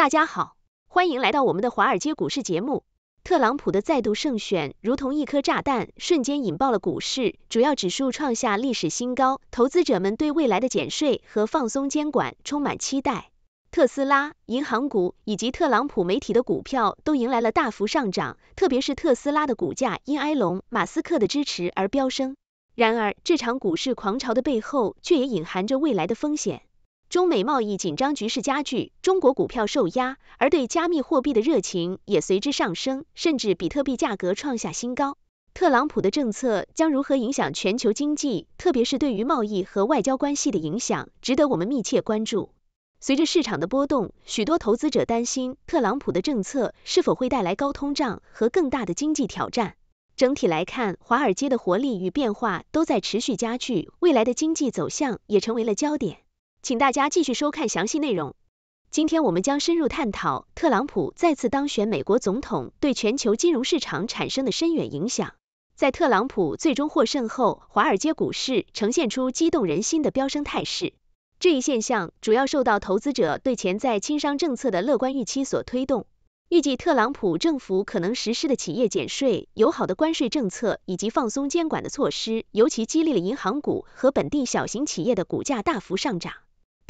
大家好，欢迎来到我们的华尔街股市节目。特朗普的再度胜选如同一颗炸弹，瞬间引爆了股市，主要指数创下历史新高。投资者们对未来的减税和放松监管充满期待。特斯拉、银行股以及特朗普媒体的股票都迎来了大幅上涨，特别是特斯拉的股价因埃隆·马斯克的支持而飙升。然而，这场股市狂潮的背后却也隐含着未来的风险。中美贸易紧张局势加剧，中国股票受压，而对加密货币的热情也随之上升，甚至比特币价格创下新高。特朗普的政策将如何影响全球经济，特别是对于贸易和外交关系的影响，值得我们密切关注。随着市场的波动，许多投资者担心特朗普的政策是否会带来高通胀和更大的经济挑战。整体来看，华尔街的活力与变化都在持续加剧，未来的经济走向也成为了焦点。请大家继续收看详细内容。今天我们将深入探讨特朗普再次当选美国总统对全球金融市场产生的深远影响。在特朗普最终获胜后，华尔街股市呈现出激动人心的飙升态势。这一现象主要受到投资者对潜在轻商政策的乐观预期所推动。预计特朗普政府可能实施的企业减税、友好的关税政策以及放松监管的措施，尤其激励了银行股和本地小型企业的股价大幅上涨。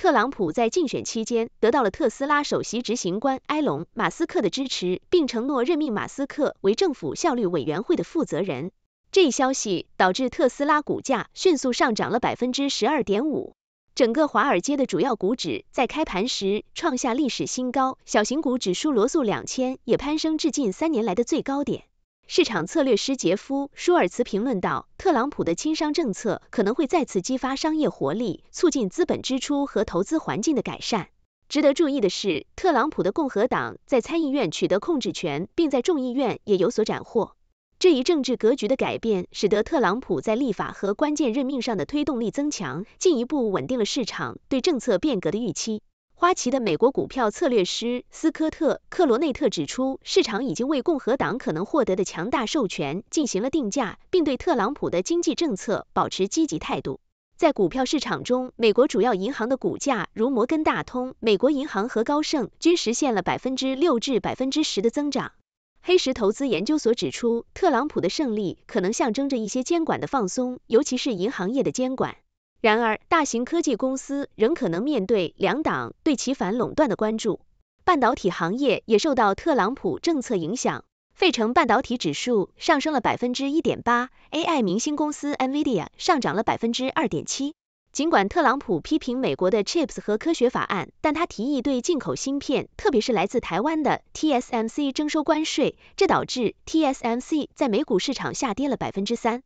特朗普在竞选期间得到了特斯拉首席执行官埃隆·马斯克的支持，并承诺任命马斯克为政府效率委员会的负责人。这一消息导致特斯拉股价迅速上涨了百分之十二点五，整个华尔街的主要股指在开盘时创下历史新高，小型股指数罗素两千也攀升至近三年来的最高点。市场策略师杰夫·舒尔茨评论道：“特朗普的轻商政策可能会再次激发商业活力，促进资本支出和投资环境的改善。”值得注意的是，特朗普的共和党在参议院取得控制权，并在众议院也有所斩获。这一政治格局的改变，使得特朗普在立法和关键任命上的推动力增强，进一步稳定了市场对政策变革的预期。花旗的美国股票策略师斯科特·克罗内特指出，市场已经为共和党可能获得的强大授权进行了定价，并对特朗普的经济政策保持积极态度。在股票市场中，美国主要银行的股价，如摩根大通、美国银行和高盛，均实现了百分之六至百分之十的增长。黑石投资研究所指出，特朗普的胜利可能象征着一些监管的放松，尤其是银行业的监管。然而，大型科技公司仍可能面对两党对其反垄断的关注。半导体行业也受到特朗普政策影响，费城半导体指数上升了百分之一点八，AI 明星公司 Nvidia 上涨了百分之二点七。尽管特朗普批评美国的 Chips 和科学法案，但他提议对进口芯片，特别是来自台湾的 TSMC 征收关税，这导致 TSMC 在美股市场下跌了百分之三。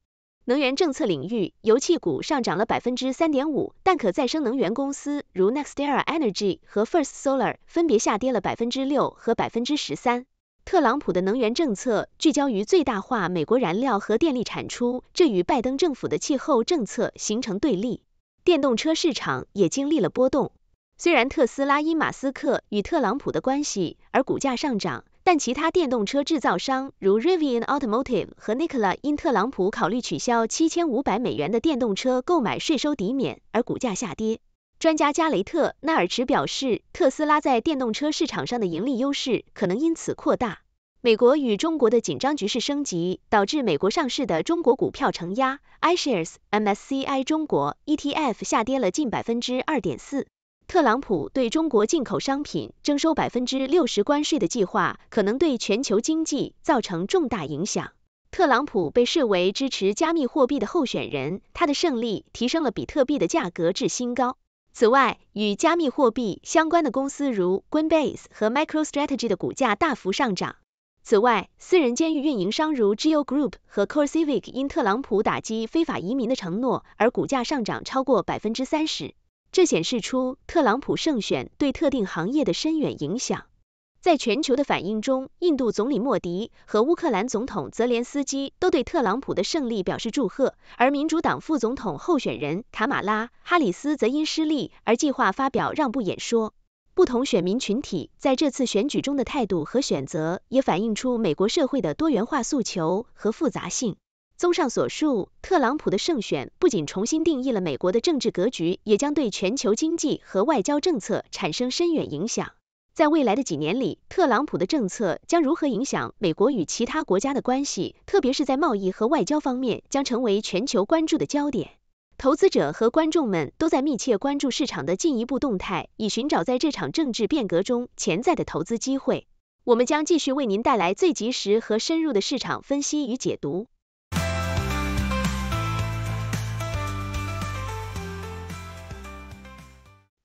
能源政策领域，油气股上涨了百分之三点五，但可再生能源公司如 Nextera Energy 和 First Solar 分别下跌了百分之六和百分之十三。特朗普的能源政策聚焦于最大化美国燃料和电力产出，这与拜登政府的气候政策形成对立。电动车市场也经历了波动，虽然特斯拉因马斯克与特朗普的关系而股价上涨。但其他电动车制造商，如 Rivian Automotive 和 Nikola，因特朗普考虑取消七千五百美元的电动车购买税收抵免而股价下跌。专家加雷特·纳尔池表示，特斯拉在电动车市场上的盈利优势可能因此扩大。美国与中国的紧张局势升级，导致美国上市的中国股票承压，iShares MSCI 中国 ETF 下跌了近百分之二点四。特朗普对中国进口商品征收百分之六十关税的计划可能对全球经济造成重大影响。特朗普被视为支持加密货币的候选人，他的胜利提升了比特币的价格至新高。此外，与加密货币相关的公司如 Coinbase 和 MicroStrategy 的股价大幅上涨。此外，私人监狱运营商如 GEO Group 和 CoreCivic 因特朗普打击非法移民的承诺而股价上涨超过百分之三十。这显示出特朗普胜选对特定行业的深远影响。在全球的反应中，印度总理莫迪和乌克兰总统泽连斯基都对特朗普的胜利表示祝贺，而民主党副总统候选人卡马拉·哈里斯则因失利而计划发表让步演说。不同选民群体在这次选举中的态度和选择，也反映出美国社会的多元化诉求和复杂性。综上所述，特朗普的胜选不仅重新定义了美国的政治格局，也将对全球经济和外交政策产生深远影响。在未来的几年里，特朗普的政策将如何影响美国与其他国家的关系，特别是在贸易和外交方面，将成为全球关注的焦点。投资者和观众们都在密切关注市场的进一步动态，以寻找在这场政治变革中潜在的投资机会。我们将继续为您带来最及时和深入的市场分析与解读。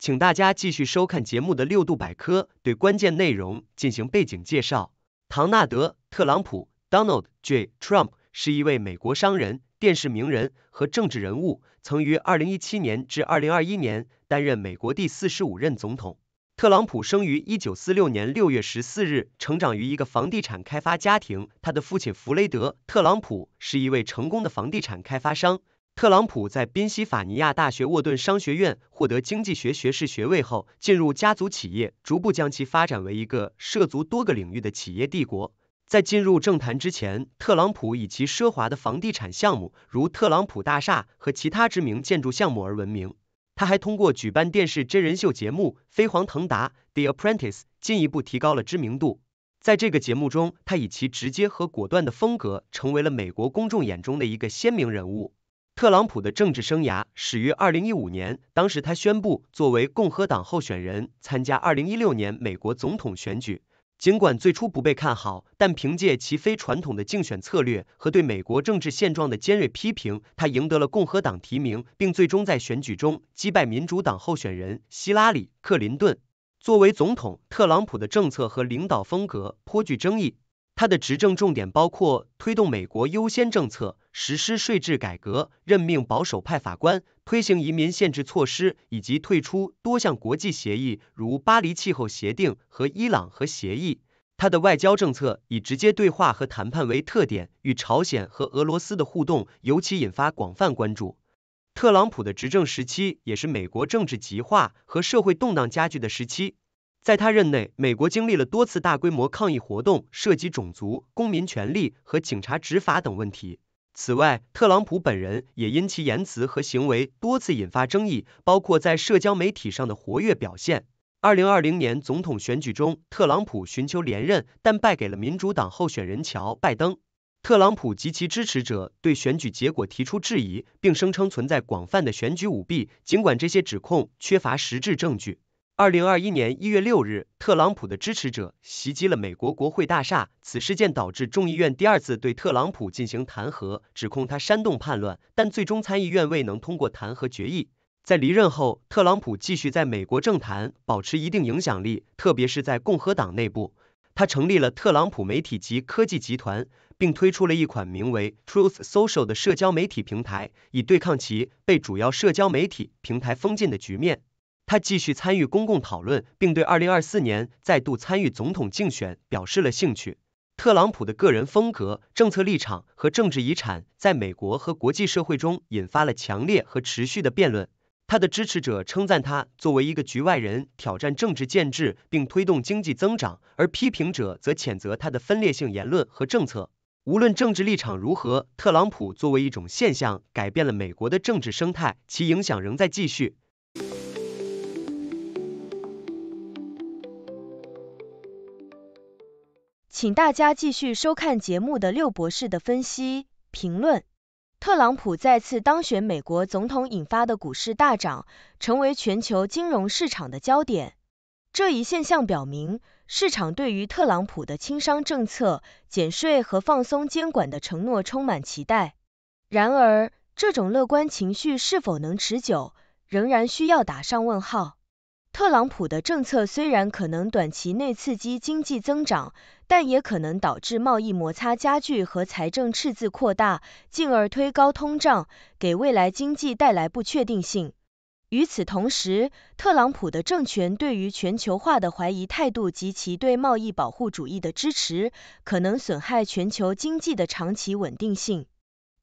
请大家继续收看节目的六度百科，对关键内容进行背景介绍。唐纳德·特朗普 （Donald J. Trump） 是一位美国商人、电视名人和政治人物，曾于2017年至2021年担任美国第四十五任总统。特朗普生于1946年6月14日，成长于一个房地产开发家庭。他的父亲弗雷德·特朗普是一位成功的房地产开发商。特朗普在宾夕法尼亚大学沃顿商学院获得经济学学士学位后，进入家族企业，逐步将其发展为一个涉足多个领域的企业帝国。在进入政坛之前，特朗普以其奢华的房地产项目，如特朗普大厦和其他知名建筑项目而闻名。他还通过举办电视真人秀节目《飞黄腾达》The Apprentice，进一步提高了知名度。在这个节目中，他以其直接和果断的风格，成为了美国公众眼中的一个鲜明人物。特朗普的政治生涯始于二零一五年，当时他宣布作为共和党候选人参加二零一六年美国总统选举。尽管最初不被看好，但凭借其非传统的竞选策略和对美国政治现状的尖锐批评，他赢得了共和党提名，并最终在选举中击败民主党候选人希拉里·克林顿，作为总统。特朗普的政策和领导风格颇具争议。他的执政重点包括推动美国优先政策、实施税制改革、任命保守派法官、推行移民限制措施，以及退出多项国际协议，如巴黎气候协定和伊朗核协议。他的外交政策以直接对话和谈判为特点，与朝鲜和俄罗斯的互动尤其引发广泛关注。特朗普的执政时期也是美国政治极化和社会动荡加剧的时期。在他任内，美国经历了多次大规模抗议活动，涉及种族、公民权利和警察执法等问题。此外，特朗普本人也因其言辞和行为多次引发争议，包括在社交媒体上的活跃表现。二零二零年总统选举中，特朗普寻求连任，但败给了民主党候选人乔·拜登。特朗普及其支持者对选举结果提出质疑，并声称存在广泛的选举舞弊，尽管这些指控缺乏实质证据。二零二一年一月六日，特朗普的支持者袭击了美国国会大厦，此事件导致众议院第二次对特朗普进行弹劾，指控他煽动叛乱，但最终参议院未能通过弹劾决议。在离任后，特朗普继续在美国政坛保持一定影响力，特别是在共和党内部。他成立了特朗普媒体及科技集团，并推出了一款名为 Truth Social 的社交媒体平台，以对抗其被主要社交媒体平台封禁的局面。他继续参与公共讨论，并对二零二四年再度参与总统竞选表示了兴趣。特朗普的个人风格、政策立场和政治遗产在美国和国际社会中引发了强烈和持续的辩论。他的支持者称赞他作为一个局外人挑战政治建制并推动经济增长，而批评者则谴责他的分裂性言论和政策。无论政治立场如何，特朗普作为一种现象改变了美国的政治生态，其影响仍在继续。请大家继续收看节目的六博士的分析评论。特朗普再次当选美国总统引发的股市大涨，成为全球金融市场的焦点。这一现象表明，市场对于特朗普的轻商政策、减税和放松监管的承诺充满期待。然而，这种乐观情绪是否能持久，仍然需要打上问号。特朗普的政策虽然可能短期内刺激经济增长，但也可能导致贸易摩擦加剧和财政赤字扩大，进而推高通胀，给未来经济带来不确定性。与此同时，特朗普的政权对于全球化的怀疑态度及其对贸易保护主义的支持，可能损害全球经济的长期稳定性。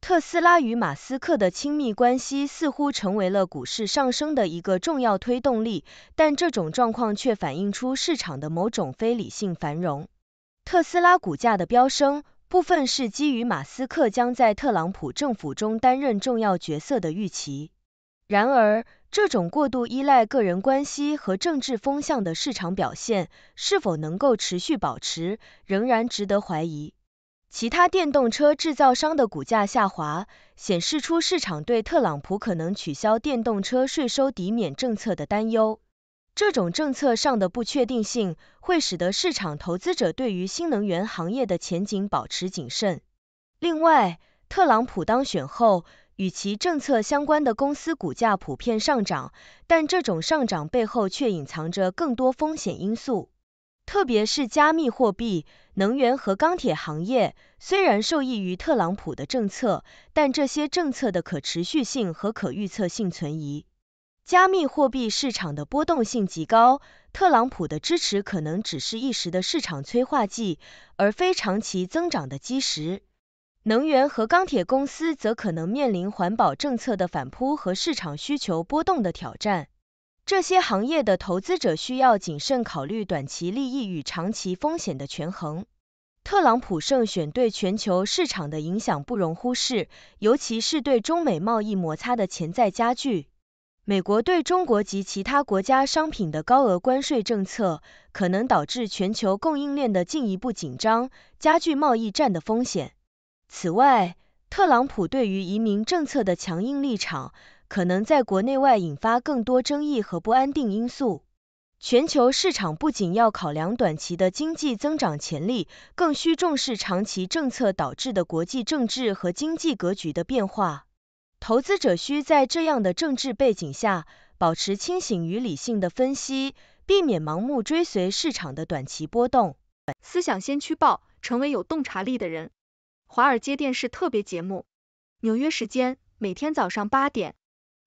特斯拉与马斯克的亲密关系似乎成为了股市上升的一个重要推动力，但这种状况却反映出市场的某种非理性繁荣。特斯拉股价的飙升部分是基于马斯克将在特朗普政府中担任重要角色的预期。然而，这种过度依赖个人关系和政治风向的市场表现是否能够持续保持，仍然值得怀疑。其他电动车制造商的股价下滑，显示出市场对特朗普可能取消电动车税收抵免政策的担忧。这种政策上的不确定性会使得市场投资者对于新能源行业的前景保持谨慎。另外，特朗普当选后与其政策相关的公司股价普遍上涨，但这种上涨背后却隐藏着更多风险因素。特别是加密货币、能源和钢铁行业，虽然受益于特朗普的政策，但这些政策的可持续性和可预测性存疑。加密货币市场的波动性极高，特朗普的支持可能只是一时的市场催化剂，而非长期增长的基石。能源和钢铁公司则可能面临环保政策的反扑和市场需求波动的挑战。这些行业的投资者需要谨慎考虑短期利益与长期风险的权衡。特朗普胜选对全球市场的影响不容忽视，尤其是对中美贸易摩擦的潜在加剧。美国对中国及其他国家商品的高额关税政策，可能导致全球供应链的进一步紧张，加剧贸易战的风险。此外，特朗普对于移民政策的强硬立场。可能在国内外引发更多争议和不安定因素。全球市场不仅要考量短期的经济增长潜力，更需重视长期政策导致的国际政治和经济格局的变化。投资者需在这样的政治背景下保持清醒与理性的分析，避免盲目追随市场的短期波动。思想先驱报，成为有洞察力的人。华尔街电视特别节目，纽约时间每天早上八点。